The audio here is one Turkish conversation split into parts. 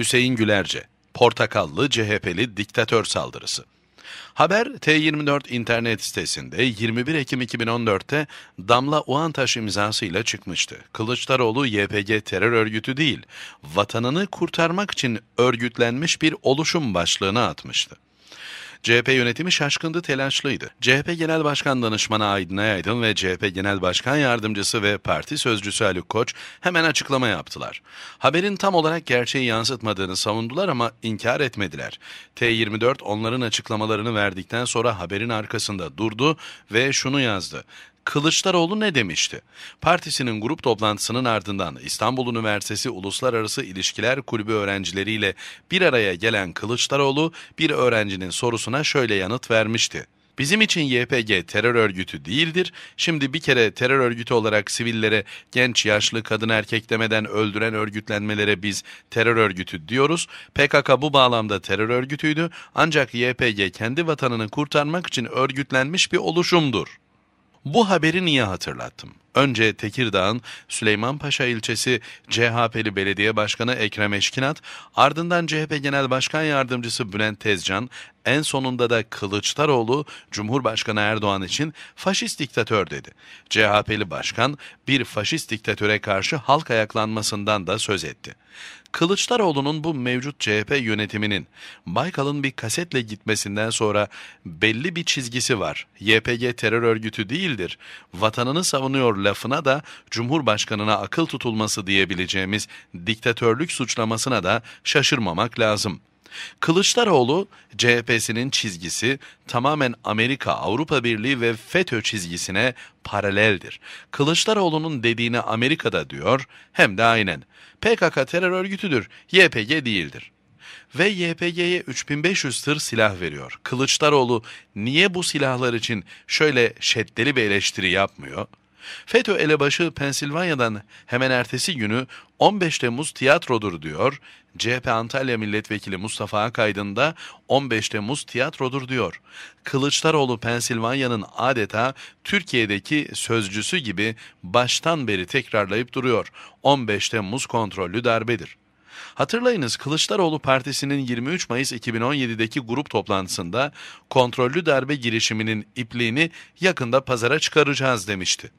Hüseyin Gülerce, portakallı CHP'li diktatör saldırısı. Haber T24 internet sitesinde 21 Ekim 2014'te Damla Uantaş imzasıyla çıkmıştı. Kılıçdaroğlu YPG terör örgütü değil, vatanını kurtarmak için örgütlenmiş bir oluşum başlığını atmıştı. CHP yönetimi şaşkındı, telaşlıydı. CHP Genel Başkan Danışmanı Aydın Aydın ve CHP Genel Başkan Yardımcısı ve Parti Sözcüsü Haluk Koç hemen açıklama yaptılar. Haberin tam olarak gerçeği yansıtmadığını savundular ama inkar etmediler. T24 onların açıklamalarını verdikten sonra haberin arkasında durdu ve şunu yazdı. Kılıçdaroğlu ne demişti? Partisinin grup toplantısının ardından İstanbul Üniversitesi Uluslararası İlişkiler Kulübü öğrencileriyle bir araya gelen Kılıçdaroğlu bir öğrencinin sorusuna şöyle yanıt vermişti. Bizim için YPG terör örgütü değildir. Şimdi bir kere terör örgütü olarak sivillere, genç, yaşlı, kadın erkek demeden öldüren örgütlenmelere biz terör örgütü diyoruz. PKK bu bağlamda terör örgütüydü ancak YPG kendi vatanını kurtarmak için örgütlenmiş bir oluşumdur. Bu haberi niye hatırlattım? Önce Tekirdağ'ın Süleymanpaşa ilçesi CHP'li belediye başkanı Ekrem Eşkinat, ardından CHP Genel Başkan Yardımcısı Bülent Tezcan, en sonunda da Kılıçdaroğlu Cumhurbaşkanı Erdoğan için faşist diktatör dedi. CHP'li başkan bir faşist diktatöre karşı halk ayaklanmasından da söz etti. Kılıçdaroğlu'nun bu mevcut CHP yönetiminin Baykal'ın bir kasetle gitmesinden sonra belli bir çizgisi var. YPG terör örgütü değildir. Vatanını savunuyor lafına da Cumhurbaşkanına akıl tutulması diyebileceğimiz diktatörlük suçlamasına da şaşırmamak lazım. Kılıçdaroğlu, CHP'sinin çizgisi tamamen Amerika, Avrupa Birliği ve FETÖ çizgisine paraleldir. Kılıçdaroğlu'nun dediğini Amerika'da diyor hem de aynen. PKK terör örgütüdür, YPG değildir ve YPG'ye 3500 tır silah veriyor. Kılıçdaroğlu niye bu silahlar için şöyle şeddeli bir eleştiri yapmıyor? FETÖ elebaşı Pensilvanya'dan hemen ertesi günü 15 Temmuz tiyatrodur diyor, CHP Antalya Milletvekili Mustafa da 15 Temmuz tiyatrodur diyor. Kılıçdaroğlu Pensilvanya'nın adeta Türkiye'deki sözcüsü gibi baştan beri tekrarlayıp duruyor. 15 Temmuz kontrollü darbedir. Hatırlayınız Kılıçdaroğlu Partisi'nin 23 Mayıs 2017'deki grup toplantısında kontrollü darbe girişiminin ipliğini yakında pazara çıkaracağız demişti.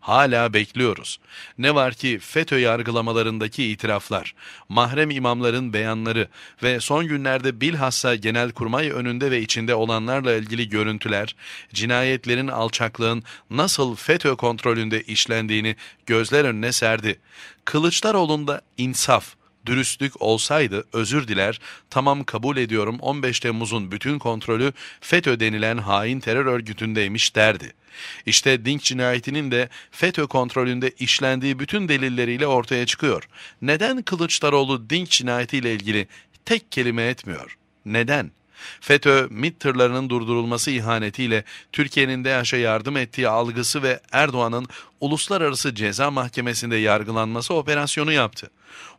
Hala bekliyoruz. Ne var ki FETÖ yargılamalarındaki itiraflar, mahrem imamların beyanları ve son günlerde bilhassa genelkurmay önünde ve içinde olanlarla ilgili görüntüler, cinayetlerin alçaklığın nasıl FETÖ kontrolünde işlendiğini gözler önüne serdi. Kılıçdaroğlu'nda insaf, dürüstlük olsaydı özür diler, tamam kabul ediyorum 15 Temmuz'un bütün kontrolü FETÖ denilen hain terör örgütündeymiş derdi. İşte Dink cinayetinin de FETÖ kontrolünde işlendiği bütün delilleriyle ortaya çıkıyor. Neden Kılıçdaroğlu Dink cinayetiyle ilgili tek kelime etmiyor? Neden? FETÖ, MİT tırlarının durdurulması ihanetiyle Türkiye'nin DAEŞ'e yardım ettiği algısı ve Erdoğan'ın Uluslararası Ceza Mahkemesi'nde yargılanması operasyonu yaptı.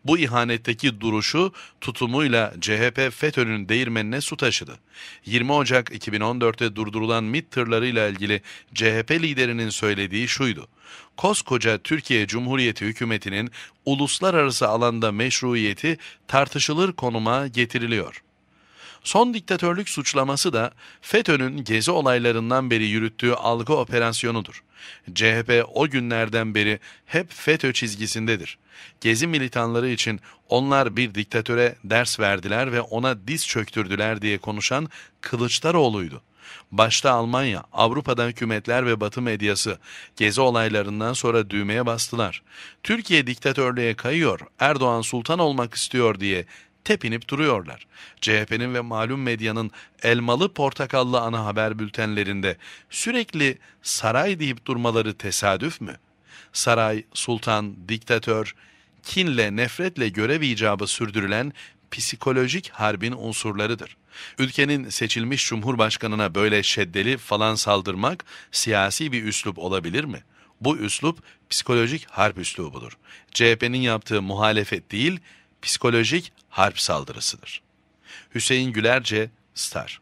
Bu ihanetteki duruşu tutumuyla CHP FETÖ'nün değirmenine su taşıdı. 20 Ocak 2014'te durdurulan MİT tırlarıyla ilgili CHP liderinin söylediği şuydu. Koskoca Türkiye Cumhuriyeti hükümetinin uluslararası alanda meşruiyeti tartışılır konuma getiriliyor.'' Son diktatörlük suçlaması da FETÖ'nün gezi olaylarından beri yürüttüğü algı operasyonudur. CHP o günlerden beri hep FETÖ çizgisindedir. Gezi militanları için onlar bir diktatöre ders verdiler ve ona diz çöktürdüler diye konuşan Kılıçdaroğlu'ydu. Başta Almanya, Avrupa'dan hükümetler ve Batı medyası gezi olaylarından sonra düğmeye bastılar. Türkiye diktatörlüğe kayıyor, Erdoğan sultan olmak istiyor diye tepinip duruyorlar. CHP'nin ve malum medyanın elmalı portakallı ana haber bültenlerinde sürekli saray deyip durmaları tesadüf mü? Saray, sultan, diktatör, kinle, nefretle görev icabı sürdürülen psikolojik harbin unsurlarıdır. Ülkenin seçilmiş cumhurbaşkanına böyle şeddeli falan saldırmak siyasi bir üslup olabilir mi? Bu üslup psikolojik harp üslubudur. CHP'nin yaptığı muhalefet değil, psikolojik harp saldırısıdır. Hüseyin Gülerce, Star